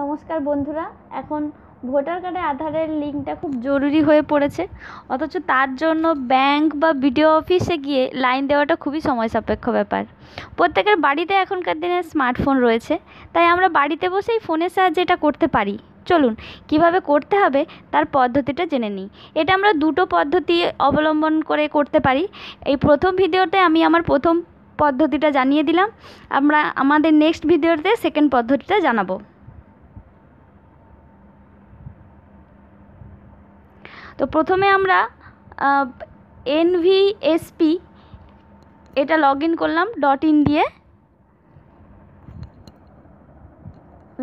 নমস্কার বন্ধুরা এখন ভোটার কার্ডে আধারের লিঙ্কটা খুব জরুরি হয়ে পড়েছে অথচ তার জন্য ব্যাংক বা বিডিও অফিসে গিয়ে লাইন দেওয়াটা খুবই সময় সাপেক্ষ ব্যাপার প্রত্যেকের বাড়িতে এখনকার দিনে স্মার্টফোন রয়েছে তাই আমরা বাড়িতে বসেই ফোনের সাহায্যে এটা করতে পারি চলুন কিভাবে করতে হবে তার পদ্ধতিটা জেনে নিই এটা আমরা দুটো পদ্ধতি অবলম্বন করে করতে পারি এই প্রথম ভিডিওতে আমি আমার প্রথম পদ্ধতিটা জানিয়ে দিলাম আমরা আমাদের নেক্সট ভিডিওতে সেকেন্ড পদ্ধতিটা জানাবো তো প্রথমে আমরা এনভিএসপি এটা লগ ইন করলাম ডট ইন দিয়ে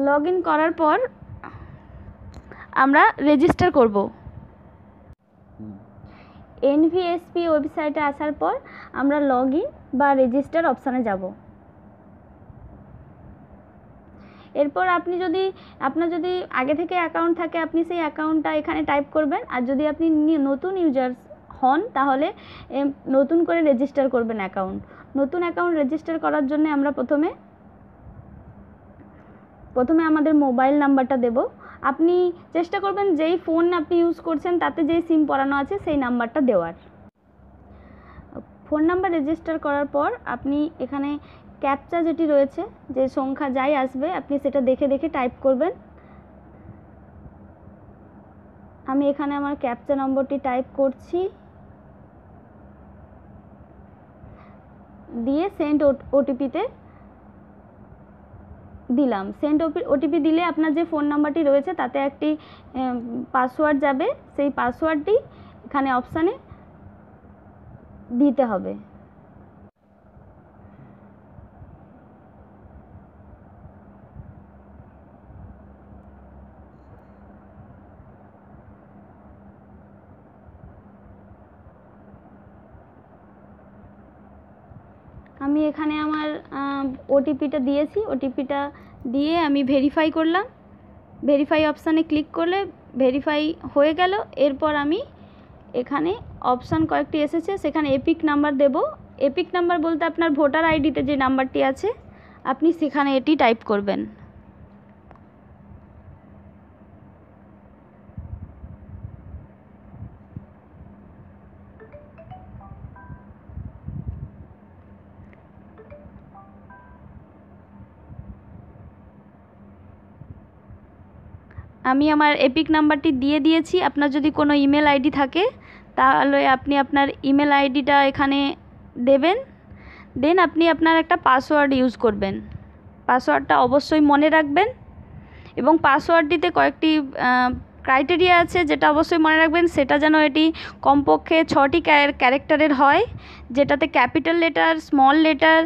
লগ ইন করার পর আমরা রেজিস্টার করব এনভিএসপি ওয়েবসাইটে আসার পর আমরা লগ ইন বা রেজিস্টার অপশানে যাব এরপর আপনি যদি আপনার যদি আগে থেকে অ্যাকাউন্ট থাকে আপনি সেই অ্যাকাউন্টটা এখানে টাইপ করবেন আর যদি আপনি নতুন ইউজার্স হন তাহলে নতুন করে রেজিস্টার করবেন অ্যাকাউন্ট নতুন অ্যাকাউন্ট রেজিস্টার করার জন্য আমরা প্রথমে প্রথমে আমাদের মোবাইল নাম্বারটা দেব আপনি চেষ্টা করবেন যেই ফোন আপনি ইউজ করছেন তাতে যেই সিম পরানো আছে সেই নাম্বারটা দেওয়ার ফোন নাম্বার রেজিস্টার করার পর আপনি এখানে ক্যাপচা যেটি রয়েছে যে সংখ্যা যাই আসবে আপনি সেটা দেখে দেখে টাইপ করবেন আমি এখানে আমার ক্যাপচা নম্বরটি টাইপ করছি দিয়ে সেন্ট ওটিপিতে দিলাম ওপি ওটিপি দিলে আপনার যে ফোন নাম্বারটি রয়েছে তাতে একটি পাসওয়ার্ড যাবে সেই পাসওয়ার্ডটি এখানে অপশানে দিতে হবে আমি এখানে আমার ওটিপিটা দিয়েছি ওটিপিটা দিয়ে আমি ভেরিফাই করলাম ভেরিফাই অপশানে ক্লিক করলে ভেরিফাই হয়ে গেল এরপর আমি এখানে অপশান কয়েকটি এসেছে সেখানে এপিক নাম্বার দেব এপিক নাম্বার বলতে আপনার ভোটার আইডিতে যে নাম্বারটি আছে আপনি সেখানে এটি টাইপ করবেন আমি আমার এপিক নাম্বারটি দিয়ে দিয়েছি আপনার যদি কোনো ইমেল আইডি থাকে তাহলে আপনি আপনার ইমেল আইডিটা এখানে দেবেন দেন আপনি আপনার একটা পাসওয়ার্ড ইউজ করবেন পাসওয়ার্ডটা অবশ্যই মনে রাখবেন এবং পাসওয়ার্ডটিতে কয়েকটি ক্রাইটেরিয়া আছে যেটা অবশ্যই মনে রাখবেন সেটা যেন এটি কমপক্ষে ছটি ক্যারেক্টারের হয় যেটাতে capital letter small letter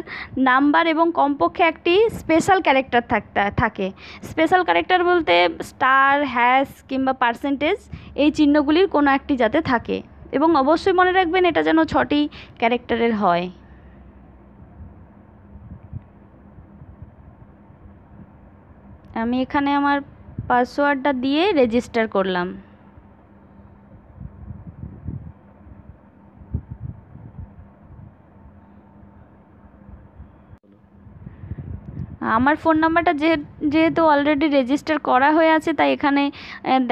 number এবং কমপক্ষে একটি স্পেশাল ক্যারেক্টার থাকতে থাকে স্পেশাল ক্যারেক্টার বলতে স্টার হ্যাশ কিংবা পার্সেন্টেজ এই চিহ্নগুলির কোনো একটি যাতে থাকে এবং অবশ্যই মনে রাখবেন এটা যেন ছটি ক্যারেক্টারের হয় আমি এখানে আমার পাসওয়ার্ডটা দিয়ে রেজিস্টার করলাম আমার ফোন নাম্বারটা যেহেতু অলরেডি রেজিস্টার করা হয়ে আছে তাই এখানে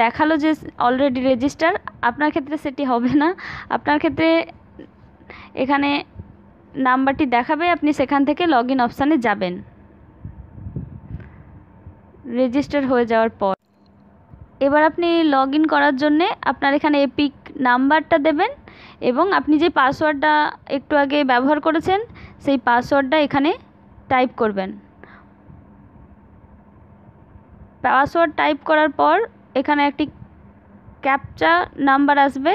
দেখালো যে অলরেডি রেজিস্টার আপনার ক্ষেত্রে সেটি হবে না আপনার ক্ষেত্রে এখানে নাম্বারটি দেখাবে আপনি সেখান থেকে লগ ইন অপশানে যাবেন রেজিস্টার হয়ে যাওয়ার পর এবার আপনি লগ ইন করার জন্যে আপনার এখানে এপিক নাম্বারটা দেবেন এবং আপনি যে পাসওয়ার্ডটা একটু আগে ব্যবহার করেছেন সেই পাসওয়ার্ডটা এখানে টাইপ করবেন পাসওয়ার্ড টাইপ করার পর এখানে একটি ক্যাপচা নাম্বার আসবে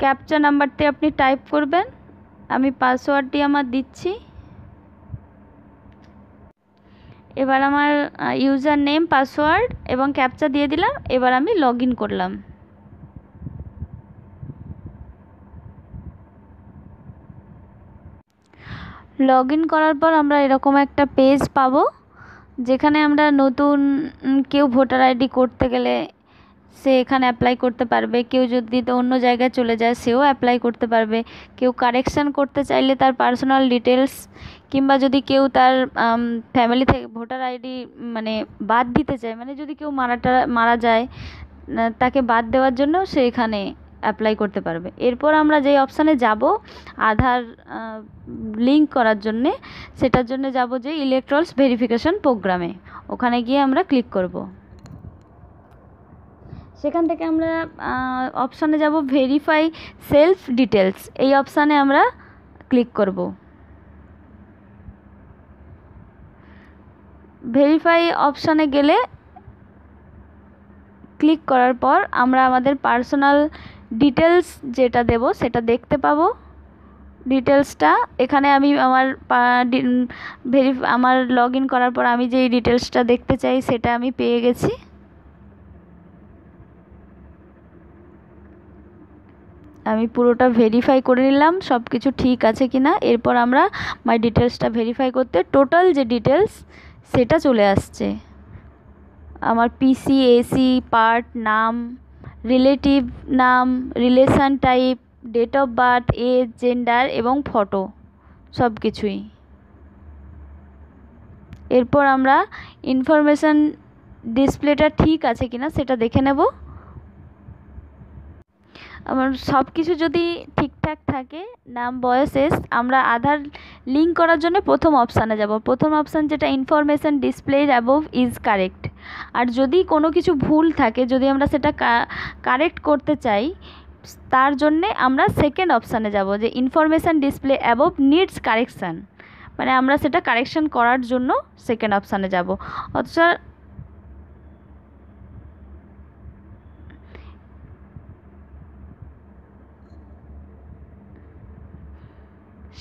ক্যাপচা নাম্বারটি আপনি টাইপ করবেন আমি পাসওয়ার্ডটি আমার দিচ্ছি এবার আমার ইউজার নেম পাসওয়ার্ড এবং ক্যাপচা দিয়ে দিলাম এবার আমি লগ করলাম লগ ইন করার পর আমরা এরকম একটা পেজ পাবো যেখানে আমরা নতুন কেউ ভোটার আইডি করতে গেলে সে এখানে অ্যাপ্লাই করতে পারবে কেউ যদি তো অন্য জায়গায় চলে যায় সেও অ্যাপ্লাই করতে পারবে কেউ কারেকশান করতে চাইলে তার পার্সোনাল ডিটেলস কিংবা যদি কেউ তার ফ্যামিলি থেকে ভোটার আইডি মানে বাদ দিতে চায় মানে যদি কেউ মারাটা মারা যায় তাকে বাদ দেওয়ার জন্য সে এখানে অ্যাপ্লাই করতে পারবে এরপর আমরা যেই অপশানে যাব আধার লিঙ্ক করার জন্যে সেটার জন্য যাব যে ইলেকট্রলস ভেরিফিকেশন প্রোগ্রামে ওখানে গিয়ে আমরা ক্লিক করব সেখান থেকে আমরা অপশানে যাব ভেরিফাই সেলফ ডিটেলস এই অপশানে আমরা ক্লিক করব ভেরিফাই অপশানে গেলে ক্লিক করার পর আমরা আমাদের পার্সোনাল ডিটেলস যেটা দেব সেটা দেখতে পাবো ডিটেলসটা এখানে আমি আমার ভেরিফ আমার লগ ইন করার পর আমি যেই ডিটেলসটা দেখতে চাই সেটা আমি পেয়ে গেছি আমি পুরোটা ভেরিফাই করে নিলাম সব কিছু ঠিক আছে কি না এরপর আমরা মাই ডিটেলসটা ভেরিফাই করতে টোটাল যে ডিটেলস সেটা চলে আসছে আমার পিসি এসি পার্ট নাম রিলেটিভ নাম relation type date of birth age gender এবং ফটো সব কিছুই এরপর আমরা ইনফরমেশান ডিসপ্লেটা ঠিক আছে কিনা সেটা দেখে নেব আমার সব কিছু যদি ঠিকঠাক থাকে নাম বয়স এস আমরা আধার লিঙ্ক করার জন্য প্রথম অপশানে যাব প্রথম অপশান যেটা information display above is correct আর যদি কোনো কিছু ভুল থাকে যদি আমরা সেটা কারেক্ট করতে চাই তার জন্যে আমরা সেকেন্ড অপশানে যাব যে information display above needs correction মানে আমরা সেটা কারেকশান করার জন্য সেকেন্ড অপশানে যাব অথচ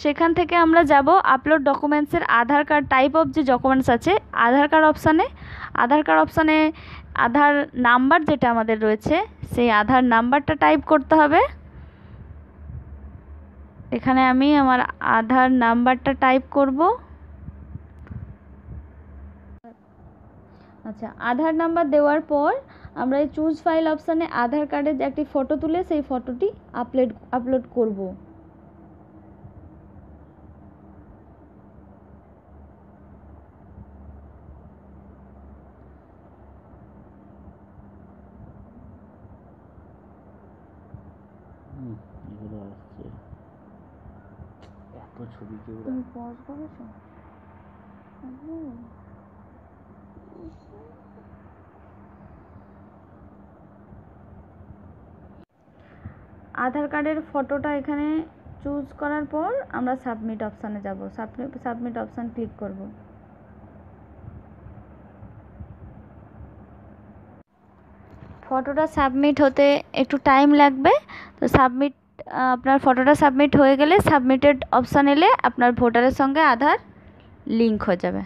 সেখান থেকে আমরা যাব আপলোড ডকুমেন্টসের আধার কার্ড টাইপ অফ যে ডকুমেন্টস আছে আধার কার্ড অপশানে আধার কার্ড অপশানে আধার নাম্বার যেটা আমাদের রয়েছে সেই আধার নাম্বারটা টাইপ করতে হবে এখানে আমি আমার আধার নাম্বারটা টাইপ করব আচ্ছা আধার নাম্বার দেওয়ার পর আমরা এই চুজ ফাইল অপশানে আধার কার্ডের একটি ফটো তুলে সেই ফটোটি আপলোড আপলোড করবো ছবি কেউ তুমি পজ করেছো আধার কার্ডের ফটোটা এখানে চুজ করার পর আমরা সাবমিট অপশানে যাব সাবমিট সাবমিট অপশান ক্লিক করব ফটোটা সাবমিট হতে একটু টাইম লাগবে তো সাবমিট আপনার ফটোটা সাবমিট হয়ে গেলে সাবমিটেড অপশান এলে আপনার ভোটারের সঙ্গে আধার লিঙ্ক হয়ে যাবে